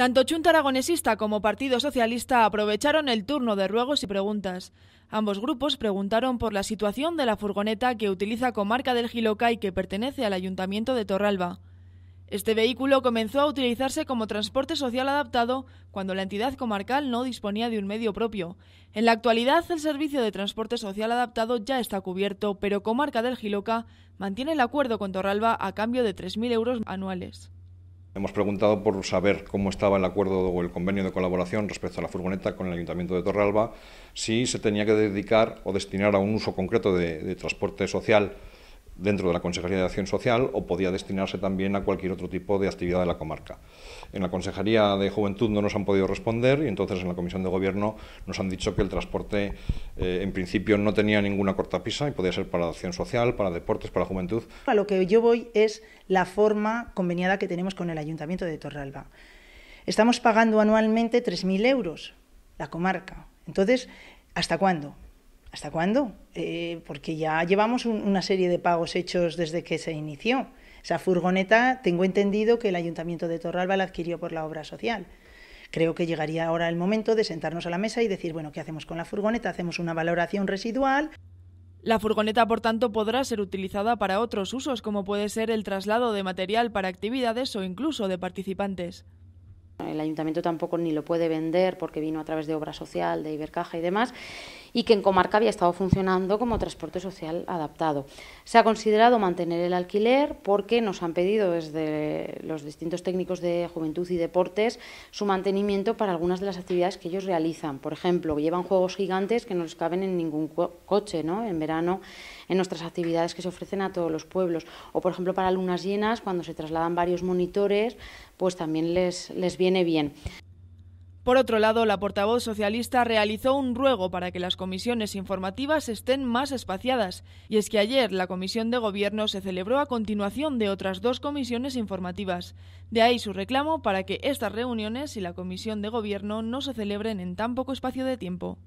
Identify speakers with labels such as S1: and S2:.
S1: Tanto Chunta Aragonesista como Partido Socialista aprovecharon el turno de ruegos y preguntas. Ambos grupos preguntaron por la situación de la furgoneta que utiliza Comarca del Giloca y que pertenece al Ayuntamiento de Torralba. Este vehículo comenzó a utilizarse como transporte social adaptado cuando la entidad comarcal no disponía de un medio propio. En la actualidad, el servicio de transporte social adaptado ya está cubierto, pero Comarca del Giloca mantiene el acuerdo con Torralba a cambio de 3.000 euros anuales.
S2: Hemos preguntado por saber cómo estaba el acuerdo o el convenio de colaboración respecto a la furgoneta con el Ayuntamiento de Torralba, si se tenía que dedicar o destinar a un uso concreto de, de transporte social dentro de la Consejería de Acción Social o podía destinarse también a cualquier otro tipo de actividad de la comarca. En la Consejería de Juventud no nos han podido responder y entonces en la Comisión de Gobierno nos han dicho que el transporte eh, en principio no tenía ninguna cortapisa y podía ser para acción social, para deportes, para juventud.
S3: A lo que yo voy es la forma conveniada que tenemos con el Ayuntamiento de Torralba. Estamos pagando anualmente 3.000 euros la comarca. Entonces, ¿hasta cuándo? ¿Hasta cuándo? Eh, porque ya llevamos una serie de pagos hechos desde que se inició. Esa furgoneta, tengo entendido que el Ayuntamiento de Torralba la adquirió por la obra social. Creo que llegaría ahora el momento de sentarnos a la mesa y decir, bueno, ¿qué hacemos con la furgoneta? ¿Hacemos una valoración residual?
S1: La furgoneta, por tanto, podrá ser utilizada para otros usos, como puede ser el traslado de material para actividades o incluso de participantes.
S4: El ayuntamiento tampoco ni lo puede vender porque vino a través de obra social, de Ibercaja y demás y que en comarca había estado funcionando como transporte social adaptado. Se ha considerado mantener el alquiler porque nos han pedido desde los distintos técnicos de juventud y deportes su mantenimiento para algunas de las actividades que ellos realizan. Por ejemplo, llevan juegos gigantes que no les caben en ningún coche ¿no? en verano en nuestras actividades que se ofrecen a todos los pueblos. O, por ejemplo, para lunas llenas, cuando se trasladan varios monitores, pues también les, les viene bien.
S1: Por otro lado, la portavoz socialista realizó un ruego para que las comisiones informativas estén más espaciadas, y es que ayer la comisión de gobierno se celebró a continuación de otras dos comisiones informativas. De ahí su reclamo para que estas reuniones y la comisión de gobierno no se celebren en tan poco espacio de tiempo.